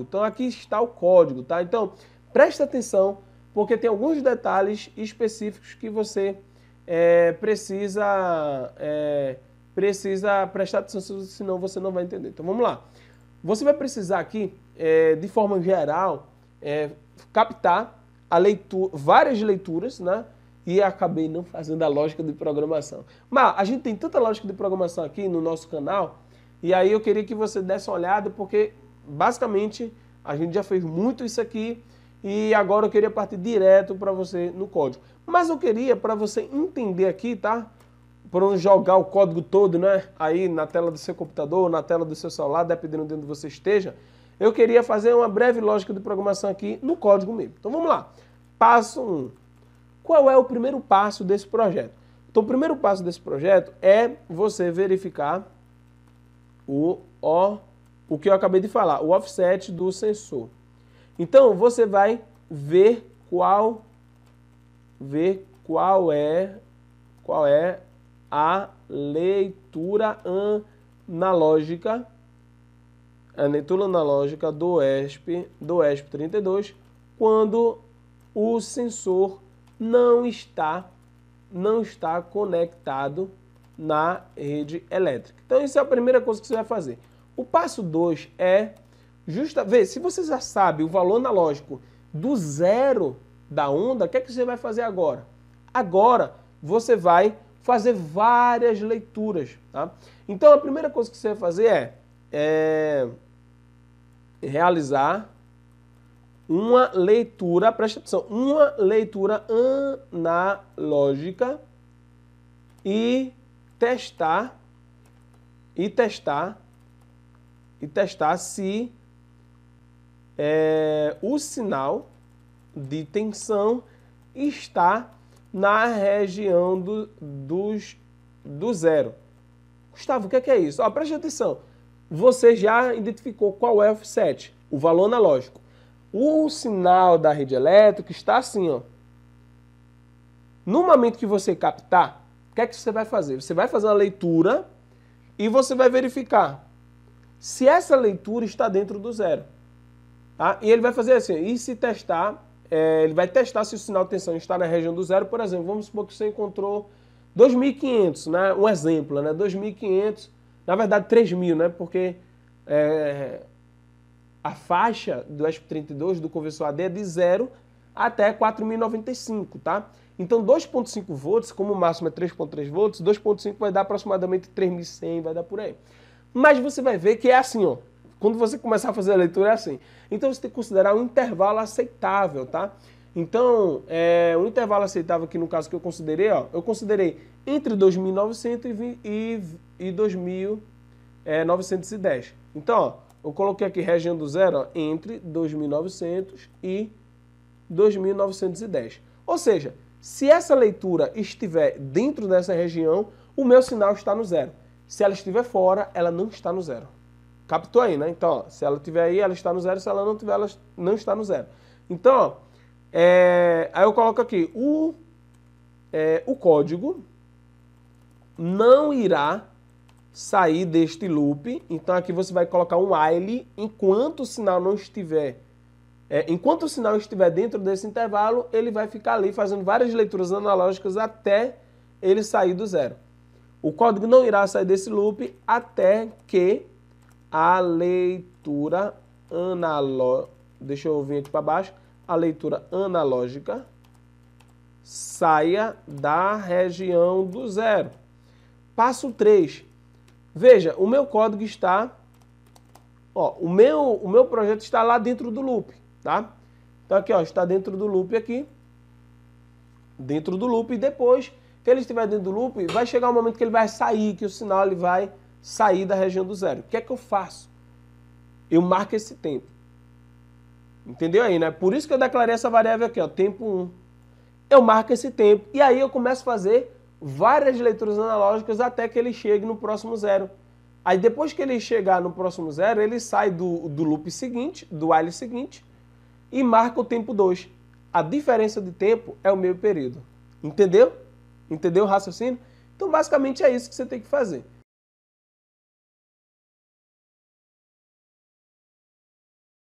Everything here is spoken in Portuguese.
Então aqui está o código, tá? Então preste atenção porque tem alguns detalhes específicos que você é, precisa é, precisa prestar atenção, senão você não vai entender. Então vamos lá. Você vai precisar aqui, é, de forma geral, é, captar a leitura, várias leituras, né? E acabei não fazendo a lógica de programação. Mas a gente tem tanta lógica de programação aqui no nosso canal, e aí eu queria que você desse uma olhada, porque basicamente, a gente já fez muito isso aqui e agora eu queria partir direto para você no código. Mas eu queria, para você entender aqui, tá? Para jogar o código todo, né? Aí na tela do seu computador, na tela do seu celular, dependendo de onde você esteja, eu queria fazer uma breve lógica de programação aqui no código mesmo. Então vamos lá. Passo 1. Um. Qual é o primeiro passo desse projeto? Então o primeiro passo desse projeto é você verificar o OR o que eu acabei de falar, o offset do sensor. Então, você vai ver qual ver qual é qual é a leitura analógica a leitura analógica do ESP do ESP 32 quando o sensor não está não está conectado na rede elétrica. Então isso é a primeira coisa que você vai fazer. O passo 2 é justa, vê, se você já sabe o valor analógico do zero da onda, o que é que você vai fazer agora? Agora você vai fazer várias leituras, tá? Então a primeira coisa que você vai fazer é, é realizar uma leitura, presta atenção, uma leitura analógica e testar e testar e testar se é, o sinal de tensão está na região do, dos, do zero. Gustavo, o que é, que é isso? Ó, preste atenção. Você já identificou qual é o offset, o valor analógico. O sinal da rede elétrica está assim, ó. No momento que você captar, o que é que você vai fazer? Você vai fazer uma leitura e você vai verificar se essa leitura está dentro do zero. Tá? E ele vai fazer assim, e se testar, é, ele vai testar se o sinal de tensão está na região do zero, por exemplo, vamos supor que você encontrou 2.500, né? um exemplo, né? 2.500, na verdade 3.000, né? porque é, a faixa do ESP32 do conversor AD é de zero até 4.095, tá? Então 2.5 volts, como o máximo é 3.3 volts, 2.5 vai dar aproximadamente 3.100, vai dar por aí. Mas você vai ver que é assim, ó. Quando você começar a fazer a leitura, é assim. Então você tem que considerar um intervalo aceitável, tá? Então, é, um intervalo aceitável aqui no caso que eu considerei, ó, eu considerei entre 2.900 e, e, e 2.910. É, então, ó, eu coloquei aqui região do zero ó, entre 2.900 e 2.910. Ou seja, se essa leitura estiver dentro dessa região, o meu sinal está no zero. Se ela estiver fora, ela não está no zero. Captou aí, né? Então, ó, se ela estiver aí, ela está no zero. Se ela não tiver, ela não está no zero. Então, ó, é, aí eu coloco aqui, o, é, o código não irá sair deste loop. Então aqui você vai colocar um while enquanto o sinal não estiver é, enquanto o sinal estiver dentro desse intervalo, ele vai ficar ali fazendo várias leituras analógicas até ele sair do zero. O código não irá sair desse loop até que a leitura analógica, deixa eu vir aqui para baixo, a leitura analógica saia da região do zero. Passo 3. Veja, o meu código está, ó, o meu, o meu projeto está lá dentro do loop, tá? Então aqui, ó, está dentro do loop aqui, dentro do loop e depois que ele estiver dentro do loop, vai chegar um momento que ele vai sair, que o sinal ele vai sair da região do zero. O que é que eu faço? Eu marco esse tempo. Entendeu aí, né? Por isso que eu declarei essa variável aqui, ó, tempo 1. Eu marco esse tempo e aí eu começo a fazer várias leituras analógicas até que ele chegue no próximo zero. Aí depois que ele chegar no próximo zero, ele sai do, do loop seguinte, do while seguinte, e marca o tempo 2. A diferença de tempo é o meio período. Entendeu? Entendeu o raciocínio? Então, basicamente é isso que você tem que fazer.